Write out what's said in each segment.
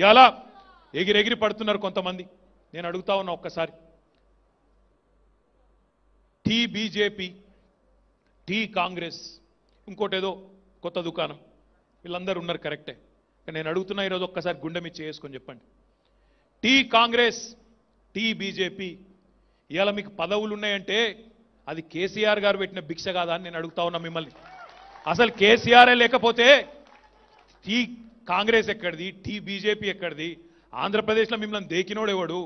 ఇవాళ ఎగిరెగిరి పడుతున్నారు కొంతమంది నేను అడుగుతా ఉన్నా ఒక్కసారి టీ బీజేపీ టీ కాంగ్రెస్ ఇంకోటి ఏదో కొత్త దుకాణం వీళ్ళందరూ ఉన్నారు కరెక్టే నేను అడుగుతున్నా ఈరోజు ఒక్కసారి గుండె మీద చేసుకొని చెప్పండి టీ కాంగ్రెస్ టీ బీజేపీ ఇవాళ మీకు పదవులు ఉన్నాయంటే అది కేసీఆర్ గారు పెట్టిన భిక్ష కాదా అని నేను అడుగుతా ఉన్నా మిమ్మల్ని అసలు కేసీఆరే లేకపోతే టీ కాంగ్రెస్ ఎక్కడిది టీ బీజేపీ ఎక్కడిది ఆంధ్రప్రదేశ్లో మిమ్మల్ని దేకినోడెవడు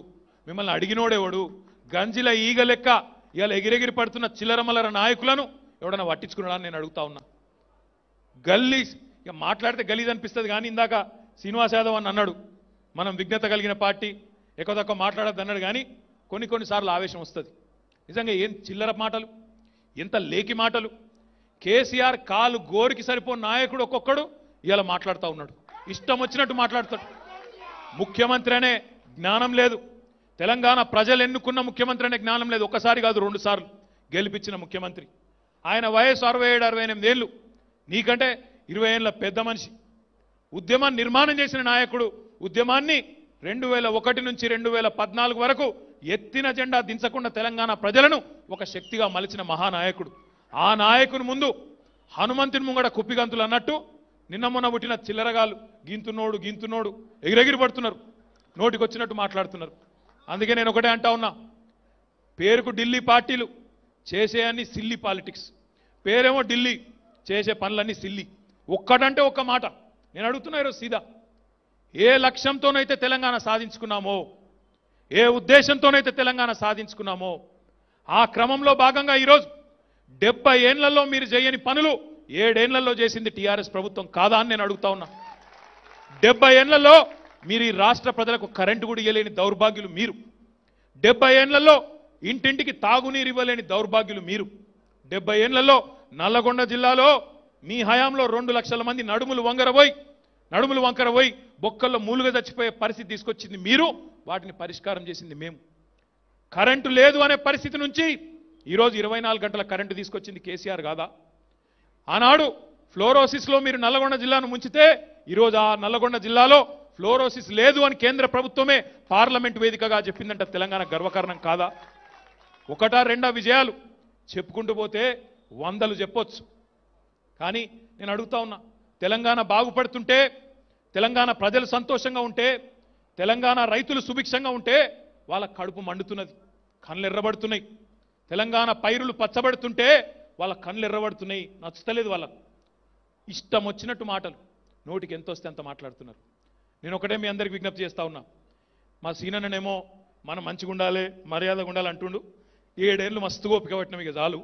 మిమ్మల్ని అడిగినోడెవడు గంజిల ఈగ లెక్క ఇవాళ ఎగిరెగిరి పడుతున్న చిల్లరమలర నాయకులను ఎవడన్నా పట్టించుకున్నాడని నేను అడుగుతా ఉన్నా గల్లీస్ ఇక మాట్లాడితే గలీజ్ అనిపిస్తుంది కానీ ఇందాక శ్రీనివాస్ యాదవ్ అని అన్నాడు మనం విఘ్నత కలిగిన పార్టీ ఎక్కువ తక్కువ మాట్లాడద్దు అన్నాడు కానీ కొన్ని కొన్నిసార్లు ఆవేశం వస్తుంది నిజంగా ఏం చిల్లర మాటలు ఎంత లేకి మాటలు కేసీఆర్ కాలు గోరికి సరిపో నాయకుడు ఒక్కొక్కడు ఇలా మాట్లాడుతూ ఉన్నాడు ఇష్టం వచ్చినట్టు మాట్లాడతాడు ముఖ్యమంత్రి అనే జ్ఞానం లేదు తెలంగాణ ప్రజలు ఎన్నుకున్న ముఖ్యమంత్రి అనే జ్ఞానం లేదు ఒక్కసారి కాదు రెండు సార్లు గెలిపించిన ముఖ్యమంత్రి ఆయన వయసు అరవై ఏడు అరవై ఎనిమిది ఏళ్ళు నీకంటే ఇరవై ఏళ్ళ పెద్ద మనిషి ఉద్యమాన్ని నిర్మాణం చేసిన నాయకుడు ఉద్యమాన్ని రెండు వేల ఒకటి నుంచి రెండు వేల పద్నాలుగు వరకు ఎత్తిన జెండా దించకుండా తెలంగాణ ప్రజలను ఒక శక్తిగా మలిచిన మహానాయకుడు ఆ నాయకుని ముందు హనుమంతుని ముంగడ కుప్పిగంతులు అన్నట్టు నిన్న మొన్న పుట్టిన చిల్లరగాలు గింతునోడు గింతునోడు ఎగిరెగిరి పడుతున్నారు నోటికి వచ్చినట్టు మాట్లాడుతున్నారు అందుకే నేను ఒకటే అంటా ఉన్నా పేరుకు ఢిల్లీ పార్టీలు అన్ని సిల్లీ పాలిటిక్స్ పేరేమో ఢిల్లీ చేసే పనులన్నీ సిల్లీ ఒక్కటంటే ఒక్క మాట నేను అడుగుతున్నా ఈరోజు సీదా ఏ లక్ష్యంతోనైతే తెలంగాణ సాధించుకున్నామో ఏ ఉద్దేశంతోనైతే తెలంగాణ సాధించుకున్నామో ఆ క్రమంలో భాగంగా ఈరోజు డెబ్బై ఏండ్లలో మీరు చేయని పనులు ఏడేళ్లలో చేసింది టీఆర్ఎస్ ప్రభుత్వం కాదా అని నేను అడుగుతా ఉన్నా డెబ్బై ఏళ్లలో మీరు ఈ రాష్ట్ర ప్రజలకు కరెంటు కూడా ఇవ్వలేని దౌర్భాగ్యులు మీరు డెబ్బై ఏళ్లలో ఇంటింటికి తాగునీరు ఇవ్వలేని దౌర్భాగ్యులు మీరు డెబ్బై ఏళ్లలో నల్లగొండ జిల్లాలో మీ హయాంలో రెండు లక్షల మంది నడుములు వంగరబోయి నడుములు వంకరబోయి బొక్కల్లో మూలుగా చచ్చిపోయే పరిస్థితి తీసుకొచ్చింది మీరు వాటిని పరిష్కారం చేసింది మేము కరెంటు లేదు అనే పరిస్థితి నుంచి ఈరోజు ఇరవై నాలుగు గంటల కరెంటు తీసుకొచ్చింది కేసీఆర్ కాదా ఆనాడు ఫ్లోరోసిస్లో మీరు నల్లగొండ జిల్లాను ముంచితే ఈరోజు ఆ నల్లగొండ జిల్లాలో ఫ్లోరోసిస్ లేదు అని కేంద్ర ప్రభుత్వమే పార్లమెంట్ వేదికగా చెప్పిందంట తెలంగాణ గర్వకారణం కాదా ఒకటా రెండా విజయాలు చెప్పుకుంటూ పోతే వందలు చెప్పొచ్చు కానీ నేను అడుగుతా ఉన్నా తెలంగాణ బాగుపడుతుంటే తెలంగాణ ప్రజలు సంతోషంగా ఉంటే తెలంగాణ రైతులు సుభిక్షంగా ఉంటే వాళ్ళ కడుపు మండుతున్నది కళ్ళెర్రబడుతున్నాయి తెలంగాణ పైరులు పచ్చబడుతుంటే వాళ్ళ కళ్ళు ఎర్రబడుతున్నాయి నచ్చుతలేదు వాళ్ళకు ఇష్టం వచ్చినట్టు మాటలు నోటికి ఎంత వస్తే అంత మాట్లాడుతున్నారు నేను ఒకటే మీ అందరికి విజ్ఞప్తి చేస్తా ఉన్నా మా సీనన్ననేమో మనం మంచిగా ఉండాలి మర్యాదగా ఉండాలి అంటుండు ఏడేళ్ళు మస్తు ఓపిక పట్టినాం మీకు చాలు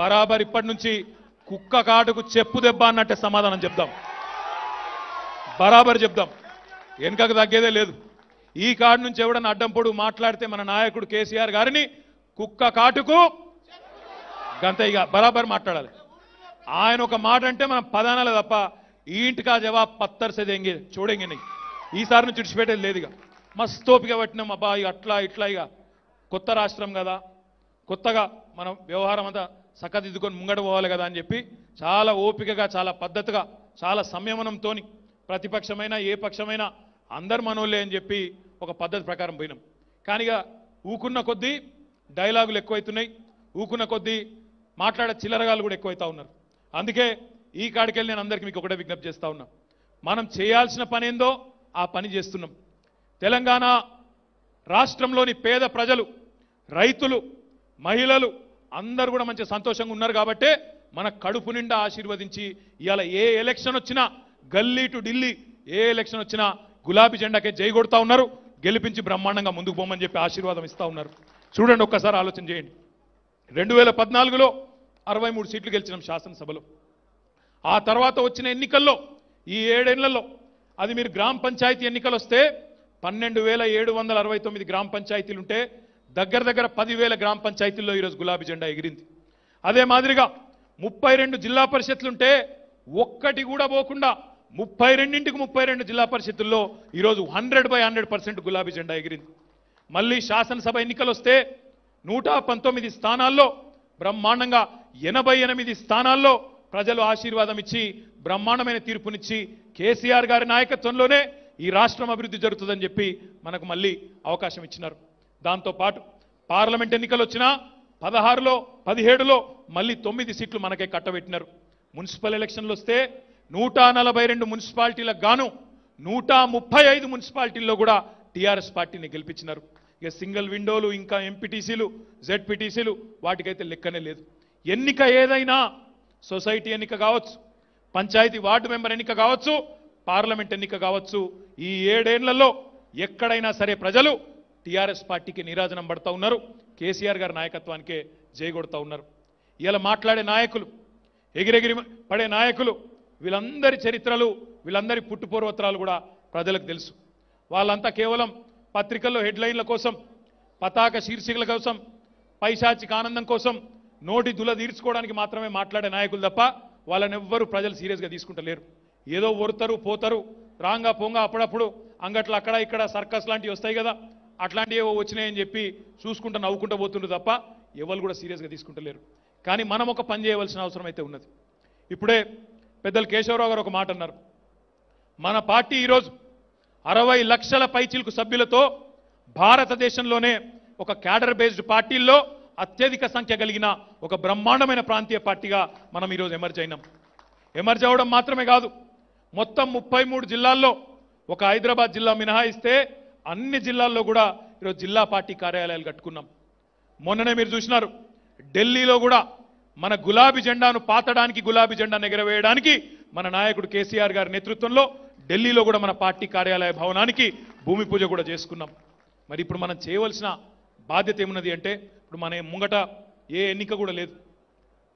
బరాబర్ ఇప్పటి నుంచి కుక్క కాటుకు చెప్పు దెబ్బ అన్నట్టే సమాధానం చెప్దాం బరాబర్ చెప్దాం వెనుకకు తగ్గేదే లేదు ఈ కాడు నుంచి ఎవడన్నా అడ్డంపొడు మాట్లాడితే మన నాయకుడు కేసీఆర్ గారిని కుక్క కాటుకు అంతే ఇక బరాబర్ మాట్లాడాలి ఆయన ఒక మాట అంటే మనం పదానాలే తప్ప ఇంటికా జవాబ్ పత్తర్సేది ఎంగి చూడంగి నీకు ఈసారి నుంచి విడిచిపెట్టేది లేదు ఇక మస్తోపిగా పట్టినాం అబ్బా ఇక అట్లా ఇట్లా ఇక కొత్త రాష్ట్రం కదా కొత్తగా మనం వ్యవహారం అంతా సక్కదిద్దుకొని ముంగడ పోవాలి కదా అని చెప్పి చాలా ఓపికగా చాలా పద్ధతిగా చాలా సంయమనంతో ప్రతిపక్షమైనా ఏ పక్షమైనా అందరు మనోళ్ళే అని చెప్పి ఒక పద్ధతి ప్రకారం పోయినాం కానీ ఇక ఊకున్న కొద్దీ డైలాగులు ఎక్కువైతున్నాయి ఊకున్న కొద్దీ మాట్లాడే చిల్లరగాలు కూడా ఎక్కువైతా ఉన్నారు అందుకే ఈ కాడికెళ్ళి నేను అందరికీ మీకు ఒకటే విజ్ఞప్తి చేస్తూ ఉన్నా మనం చేయాల్సిన పని ఏందో ఆ పని చేస్తున్నాం తెలంగాణ రాష్ట్రంలోని పేద ప్రజలు రైతులు మహిళలు అందరూ కూడా మంచి సంతోషంగా ఉన్నారు కాబట్టే మన కడుపు నిండా ఆశీర్వదించి ఇవాళ ఏ ఎలక్షన్ వచ్చినా గల్లీ టు ఢిల్లీ ఏ ఎలక్షన్ వచ్చినా గులాబీ జెండాకే జై కొడతా ఉన్నారు గెలిపించి బ్రహ్మాండంగా ముందుకు పోమని చెప్పి ఆశీర్వాదం ఇస్తూ ఉన్నారు చూడండి ఒక్కసారి ఆలోచన చేయండి రెండు వేల పద్నాలుగులో అరవై మూడు సీట్లు గెలిచినాం శాసనసభలో ఆ తర్వాత వచ్చిన ఎన్నికల్లో ఈ ఏడేళ్లలో అది మీరు గ్రామ పంచాయతీ ఎన్నికలు వస్తే పన్నెండు వేల ఏడు వందల అరవై తొమ్మిది గ్రామ పంచాయతీలు ఉంటే దగ్గర దగ్గర పదివేల గ్రామ పంచాయతీల్లో ఈరోజు గులాబీ జెండా ఎగిరింది అదే మాదిరిగా ముప్పై రెండు జిల్లా పరిషత్లుంటే ఒక్కటి కూడా పోకుండా ముప్పై రెండింటికి ముప్పై రెండు జిల్లా పరిషత్తుల్లో ఈరోజు హండ్రెడ్ బై హండ్రెడ్ పర్సెంట్ గులాబీ జెండా ఎగిరింది మళ్ళీ శాసనసభ ఎన్నికలు వస్తే నూట పంతొమ్మిది స్థానాల్లో బ్రహ్మాండంగా ఎనభై ఎనిమిది స్థానాల్లో ప్రజలు ఆశీర్వాదం ఇచ్చి బ్రహ్మాండమైన తీర్పునిచ్చి కేసీఆర్ గారి నాయకత్వంలోనే ఈ రాష్ట్రం అభివృద్ధి జరుగుతుందని చెప్పి మనకు మళ్ళీ అవకాశం ఇచ్చినారు దాంతోపాటు పార్లమెంట్ ఎన్నికలు వచ్చినా పదహారులో పదిహేడులో మళ్ళీ తొమ్మిది సీట్లు మనకే కట్టబెట్టినారు మున్సిపల్ ఎలక్షన్లు వస్తే నూట నలభై రెండు మున్సిపాలిటీలకు గాను నూట ముప్పై ఐదు మున్సిపాలిటీల్లో కూడా టీఆర్ఎస్ పార్టీని గెలిపించినారు ఇక సింగిల్ విండోలు ఇంకా ఎంపీటీసీలు జెడ్పీటీసీలు వాటికైతే లెక్కనే లేదు ఎన్నిక ఏదైనా సొసైటీ ఎన్నిక కావచ్చు పంచాయతీ వార్డు మెంబర్ ఎన్నిక కావచ్చు పార్లమెంట్ ఎన్నిక కావచ్చు ఈ ఏడేళ్లలో ఎక్కడైనా సరే ప్రజలు టీఆర్ఎస్ పార్టీకి నీరాజనం పడతా ఉన్నారు కేసీఆర్ గారి నాయకత్వానికే జయగొడతా ఉన్నారు ఇలా మాట్లాడే నాయకులు ఎగిరెగిరి పడే నాయకులు వీళ్ళందరి చరిత్రలు వీళ్ళందరి పుట్టుపూర్వత్రాలు కూడా ప్రజలకు తెలుసు వాళ్ళంతా కేవలం పత్రికల్లో హెడ్లైన్ల కోసం పతాక శీర్షికల కోసం పైశాచిక ఆనందం కోసం నోటి దుల తీర్చుకోవడానికి మాత్రమే మాట్లాడే నాయకులు తప్ప వాళ్ళని ఎవ్వరూ ప్రజలు సీరియస్గా తీసుకుంటలేరు ఏదో ఒరుతరు పోతారు రాంగా పొంగ అప్పుడప్పుడు అంగట్లో అక్కడ ఇక్కడ సర్కస్ లాంటివి వస్తాయి కదా అట్లాంటివి వచ్చినాయని చెప్పి చూసుకుంటూ నవ్వుకుంటూ పోతుండ్రు తప్ప ఎవరు కూడా సీరియస్గా తీసుకుంటలేరు కానీ మనం ఒక పని చేయవలసిన అవసరం అయితే ఉన్నది ఇప్పుడే పెద్దలు కేశవరావు గారు ఒక మాట అన్నారు మన పార్టీ ఈరోజు అరవై లక్షల పైచిల్కు సభ్యులతో భారతదేశంలోనే ఒక క్యాడర్ బేస్డ్ పార్టీల్లో అత్యధిక సంఖ్య కలిగిన ఒక బ్రహ్మాండమైన ప్రాంతీయ పార్టీగా మనం ఈరోజు ఎమర్జ్ అయినాం ఎమర్జ్ అవడం మాత్రమే కాదు మొత్తం ముప్పై మూడు జిల్లాల్లో ఒక హైదరాబాద్ జిల్లా మినహాయిస్తే అన్ని జిల్లాల్లో కూడా ఈరోజు జిల్లా పార్టీ కార్యాలయాలు కట్టుకున్నాం మొన్ననే మీరు చూసినారు ఢిల్లీలో కూడా మన గులాబీ జెండాను పాతడానికి గులాబీ జెండాను ఎగరవేయడానికి మన నాయకుడు కేసీఆర్ గారి నేతృత్వంలో ఢిల్లీలో కూడా మన పార్టీ కార్యాలయ భవనానికి భూమి పూజ కూడా చేసుకున్నాం మరి ఇప్పుడు మనం చేయవలసిన బాధ్యత ఏమున్నది అంటే ఇప్పుడు మన ముంగట ఏ ఎన్నిక కూడా లేదు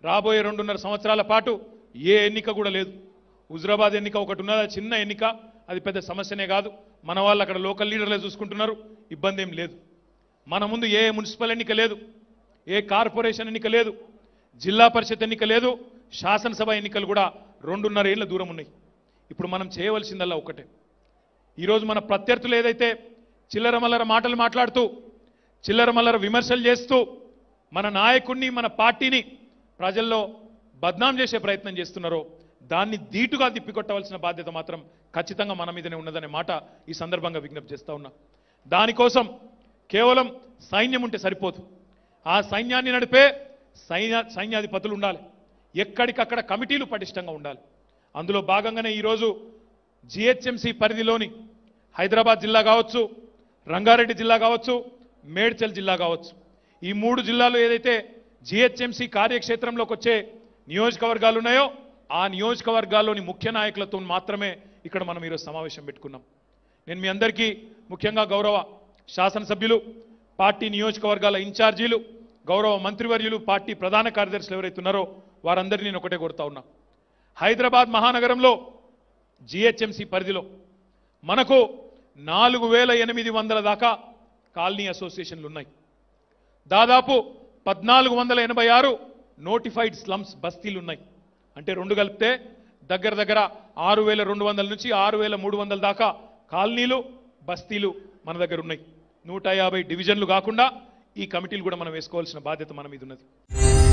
రాబోయే రెండున్నర సంవత్సరాల పాటు ఏ ఎన్నిక కూడా లేదు హుజరాబాద్ ఎన్నిక ఒకటి ఉన్నది చిన్న ఎన్నిక అది పెద్ద సమస్యనే కాదు మన వాళ్ళు అక్కడ లోకల్ లీడర్లే చూసుకుంటున్నారు ఇబ్బంది ఏం లేదు మన ముందు ఏ మున్సిపల్ ఎన్నిక లేదు ఏ కార్పొరేషన్ ఎన్నిక లేదు జిల్లా పరిషత్ ఎన్నిక లేదు శాసనసభ ఎన్నికలు కూడా రెండున్నర ఏళ్ళ దూరం ఉన్నాయి ఇప్పుడు మనం చేయవలసిందల్లా ఒకటే ఈరోజు మన ప్రత్యర్థులు ఏదైతే చిల్లర మల్లర మాటలు మాట్లాడుతూ చిల్లర మల్లర విమర్శలు చేస్తూ మన నాయకుడిని మన పార్టీని ప్రజల్లో బద్నాం చేసే ప్రయత్నం చేస్తున్నారో దాన్ని ధీటుగా తిప్పికొట్టవలసిన బాధ్యత మాత్రం ఖచ్చితంగా మన మీదనే ఉన్నదనే మాట ఈ సందర్భంగా విజ్ఞప్తి చేస్తూ ఉన్నా దానికోసం కేవలం సైన్యం ఉంటే సరిపోదు ఆ సైన్యాన్ని నడిపే సైన్య సైన్యాధిపతులు ఉండాలి ఎక్కడికక్కడ కమిటీలు పటిష్టంగా ఉండాలి అందులో భాగంగానే ఈరోజు జిహెచ్ఎంసీ పరిధిలోని హైదరాబాద్ జిల్లా కావచ్చు రంగారెడ్డి జిల్లా కావచ్చు మేడ్చల్ జిల్లా కావచ్చు ఈ మూడు జిల్లాలు ఏదైతే జిహెచ్ఎంసీ కార్యక్షేత్రంలోకి వచ్చే నియోజకవర్గాలు ఉన్నాయో ఆ నియోజకవర్గాల్లోని ముఖ్య నాయకులతో మాత్రమే ఇక్కడ మనం ఈరోజు సమావేశం పెట్టుకున్నాం నేను మీ అందరికీ ముఖ్యంగా గౌరవ శాసనసభ్యులు పార్టీ నియోజకవర్గాల ఇన్ఛార్జీలు గౌరవ మంత్రివర్యులు పార్టీ ప్రధాన కార్యదర్శులు ఎవరైతే ఉన్నారో వారందరినీ నేను ఒకటే కోరుతా ఉన్నా హైదరాబాద్ మహానగరంలో జిహెచ్ఎంసీ పరిధిలో మనకు నాలుగు వేల ఎనిమిది వందల దాకా కాలనీ అసోసియేషన్లు ఉన్నాయి దాదాపు పద్నాలుగు వందల ఎనభై ఆరు నోటిఫైడ్ స్లమ్స్ బస్తీలు ఉన్నాయి అంటే రెండు కలిపితే దగ్గర దగ్గర ఆరు వేల రెండు వందల నుంచి ఆరు వేల మూడు వందల దాకా కాలనీలు బస్తీలు మన దగ్గర ఉన్నాయి నూట యాభై డివిజన్లు కాకుండా ఈ కమిటీలు కూడా మనం వేసుకోవాల్సిన బాధ్యత మన మీద ఉన్నది